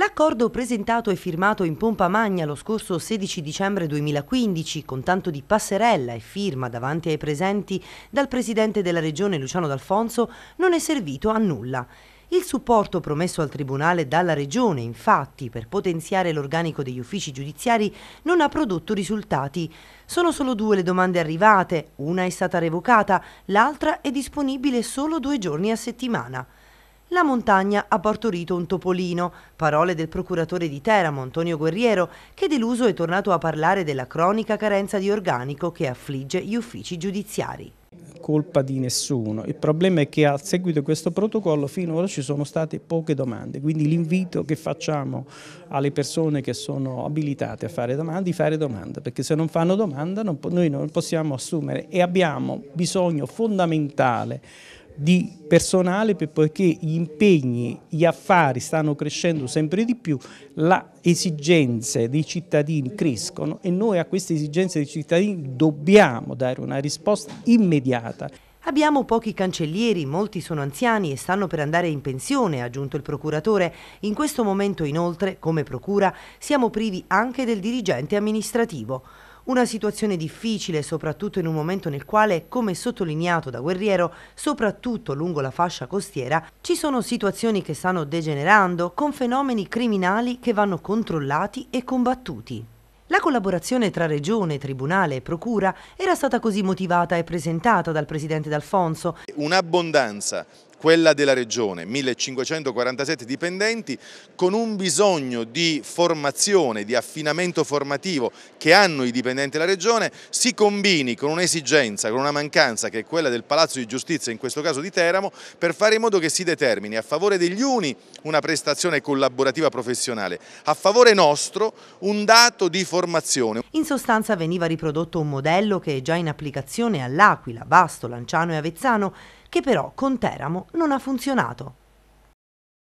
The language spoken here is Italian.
L'accordo presentato e firmato in pompa magna lo scorso 16 dicembre 2015, con tanto di passerella e firma davanti ai presenti dal presidente della regione Luciano D'Alfonso, non è servito a nulla. Il supporto promesso al Tribunale dalla Regione, infatti, per potenziare l'organico degli uffici giudiziari non ha prodotto risultati. Sono solo due le domande arrivate, una è stata revocata, l'altra è disponibile solo due giorni a settimana. La montagna ha partorito un topolino, parole del procuratore di Teramo Antonio Guerriero, che deluso è tornato a parlare della cronica carenza di organico che affligge gli uffici giudiziari. Colpa di nessuno, il problema è che a seguito di questo protocollo finora ci sono state poche domande, quindi l'invito che facciamo alle persone che sono abilitate a fare domande, di fare domanda, perché se non fanno domanda non noi non possiamo assumere e abbiamo bisogno fondamentale di personale perché gli impegni, gli affari stanno crescendo sempre di più, le esigenze dei cittadini crescono e noi a queste esigenze dei cittadini dobbiamo dare una risposta immediata. Abbiamo pochi cancellieri, molti sono anziani e stanno per andare in pensione, ha aggiunto il procuratore. In questo momento inoltre, come procura, siamo privi anche del dirigente amministrativo. Una situazione difficile soprattutto in un momento nel quale, come sottolineato da Guerriero, soprattutto lungo la fascia costiera, ci sono situazioni che stanno degenerando con fenomeni criminali che vanno controllati e combattuti. La collaborazione tra Regione, Tribunale e Procura era stata così motivata e presentata dal Presidente D'Alfonso. Un'abbondanza quella della Regione, 1547 dipendenti, con un bisogno di formazione, di affinamento formativo che hanno i dipendenti della Regione, si combini con un'esigenza, con una mancanza che è quella del Palazzo di Giustizia, in questo caso di Teramo, per fare in modo che si determini a favore degli uni una prestazione collaborativa professionale, a favore nostro un dato di formazione. In sostanza veniva riprodotto un modello che è già in applicazione all'Aquila, Basto, Lanciano e Avezzano, che però con Teramo non ha funzionato.